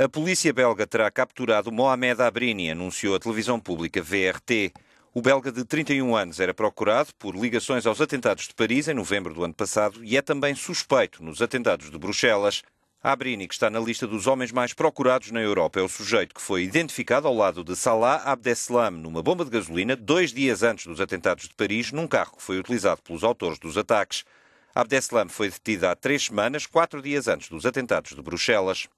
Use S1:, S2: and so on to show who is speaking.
S1: A polícia belga terá capturado Mohamed Abrini, anunciou a televisão pública VRT. O belga de 31 anos era procurado por ligações aos atentados de Paris em novembro do ano passado e é também suspeito nos atentados de Bruxelas. Abrini, que está na lista dos homens mais procurados na Europa, é o sujeito que foi identificado ao lado de Salah Abdeslam numa bomba de gasolina dois dias antes dos atentados de Paris, num carro que foi utilizado pelos autores dos ataques. Abdeslam foi detido há três semanas, quatro dias antes dos atentados de Bruxelas.